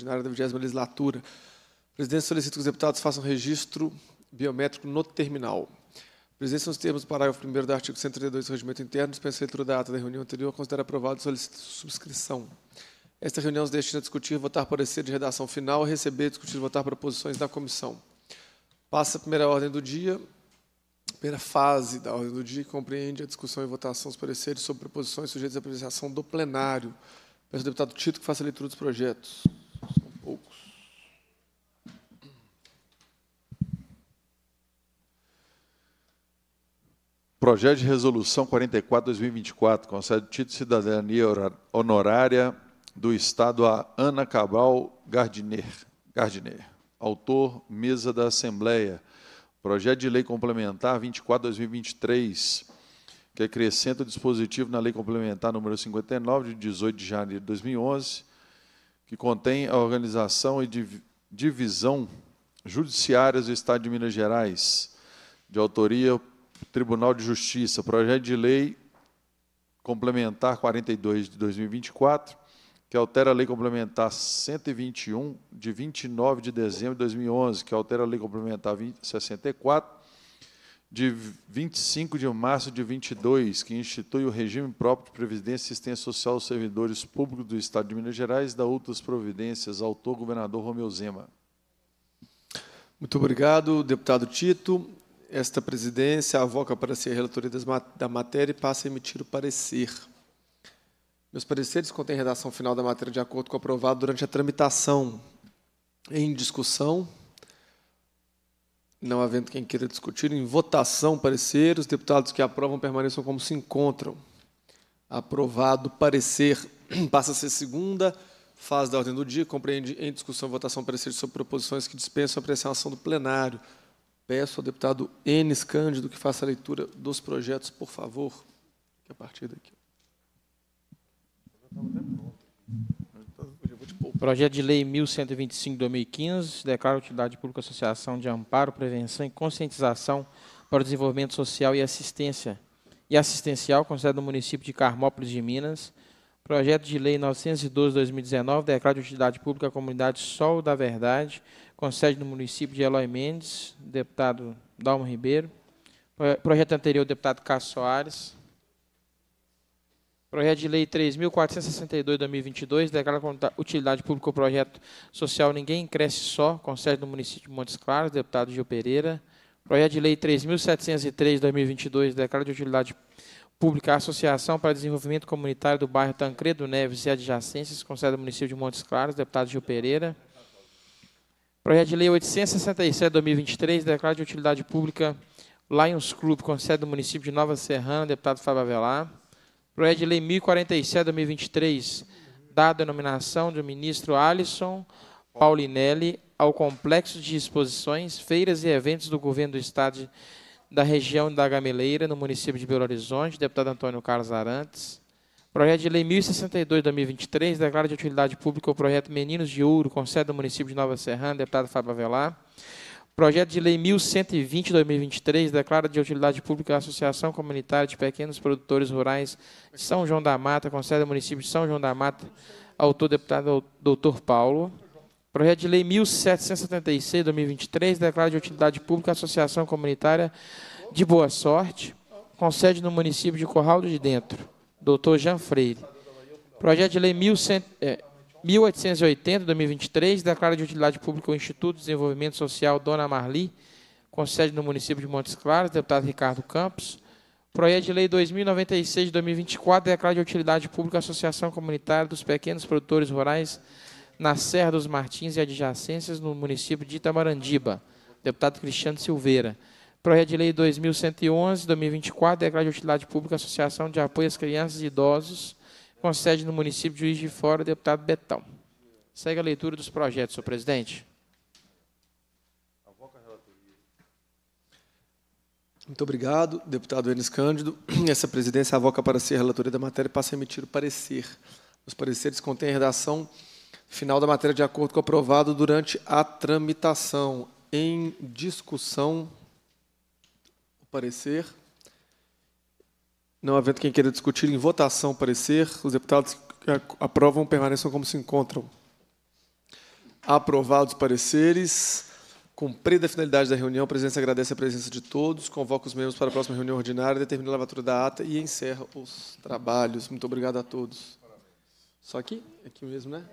ordinária da 20 legislatura. O presidente solicita que os deputados façam registro biométrico no terminal. Presidente, nos termos do parágrafo 1 do artigo 132 do Regimento Interno, dispensa a leitura da ata da reunião anterior, considera aprovado solicita subscrição. Esta reunião se destina a discutir, votar parecer de redação final, receber, discutir e votar proposições da comissão. Passa a primeira ordem do dia, primeira fase da ordem do dia, que compreende a discussão e votação dos pareceres sobre proposições sujeitas à apreciação do plenário. Peço ao deputado Tito que faça a leitura dos projetos poucos. Projeto de Resolução 44-2024, concede título de cidadania honorária do Estado a Ana Cabral Gardiner, Gardiner autor, mesa da Assembleia. Projeto de Lei Complementar 24-2023, que acrescenta o dispositivo na Lei Complementar número 59, de 18 de janeiro de 2011, que contém a organização e divisão judiciárias do Estado de Minas Gerais, de autoria Tribunal de Justiça, projeto de lei complementar 42 de 2024, que altera a lei complementar 121 de 29 de dezembro de 2011, que altera a lei complementar 64 de 25 de março de 22, que institui o regime próprio de previdência e assistência social aos servidores públicos do Estado de Minas Gerais, da outras providências, autor governador Romeu Zema. Muito obrigado, deputado Tito. Esta presidência avoca para ser si relatoria da matéria e passa a emitir o parecer. Meus pareceres contêm redação final da matéria de acordo com o aprovado durante a tramitação. Em discussão, não havendo quem queira discutir, em votação, parecer, os deputados que aprovam permaneçam como se encontram. Aprovado parecer. Passa a ser segunda fase da ordem do dia, compreende em discussão e votação parecer sobre proposições que dispensam a apreciação do plenário. Peço ao deputado Enes Cândido que faça a leitura dos projetos, por favor, que é a partir daqui. Projeto de Lei 1125-2015, declara utilidade pública associação de amparo, prevenção e conscientização para o desenvolvimento social e assistência e assistencial, com sede no município de Carmópolis de Minas. Projeto de Lei 912-2019, declara de utilidade pública à comunidade Sol da Verdade, com sede no município de Eloy Mendes, deputado Dalmo Ribeiro. Projeto anterior, deputado Cássio Soares. Projeto de Lei 3.462-2022, declara utilidade pública o projeto social Ninguém Cresce Só, com sede no município de Montes Claros, deputado Gil Pereira. Projeto de Lei 3.703-2022, declara de utilidade pública a Associação para Desenvolvimento Comunitário do bairro Tancredo Neves e Adjacências, com sede no município de Montes Claros, deputado Gil Pereira. Projeto de Lei 867-2023, declara de utilidade pública Lions Club, com sede no município de Nova Serrana, deputado Fábio Avelar. Projeto de Lei 1047-2023, da a do ministro Alisson Paulinelli ao complexo de exposições, feiras e eventos do governo do Estado da região da Gameleira, no município de Belo Horizonte, deputado Antônio Carlos Arantes. Projeto de Lei 1062-2023, declara de utilidade pública o projeto Meninos de Ouro, com sede município de Nova Serrana, deputado Fábio Avelar. Projeto de Lei 1120-2023 declara de utilidade pública a Associação Comunitária de Pequenos Produtores Rurais de São João da Mata, com sede no município de São João da Mata, autor deputado doutor Paulo. Projeto de Lei 1776-2023 declara de utilidade pública a Associação Comunitária de Boa Sorte, com sede no município de Corral de Dentro, doutor Jean Freire. Projeto de Lei 1100... É, 1880, 2023, declara de utilidade pública o Instituto de Desenvolvimento Social Dona Marli, com sede no município de Montes Claros, deputado Ricardo Campos. Projeto de Lei 2096 de 2024 declara de utilidade pública a Associação Comunitária dos Pequenos Produtores Rurais na Serra dos Martins e adjacências, no município de Itamarandiba. Deputado Cristiano Silveira. Projeto de Lei 2111 de 2024 declara de utilidade pública a Associação de Apoio às Crianças e Idosos com sede no município de Juiz de Fora, deputado Betão. Segue a leitura dos projetos, senhor presidente. Muito obrigado, deputado Enes Cândido. Essa presidência avoca para ser relatoria da matéria e passa a emitir o parecer. Os pareceres contêm a redação final da matéria de acordo com o aprovado durante a tramitação. Em discussão, o parecer. Não havendo quem queira discutir em votação parecer, os deputados que aprovam permaneçam como se encontram. Aprovados pareceres. Cumprida a finalidade da reunião, a presidência agradece a presença de todos, convoca os membros para a próxima reunião ordinária, determina a lavatura da ata e encerra os trabalhos. Muito obrigado a todos. Só aqui? Aqui mesmo, né?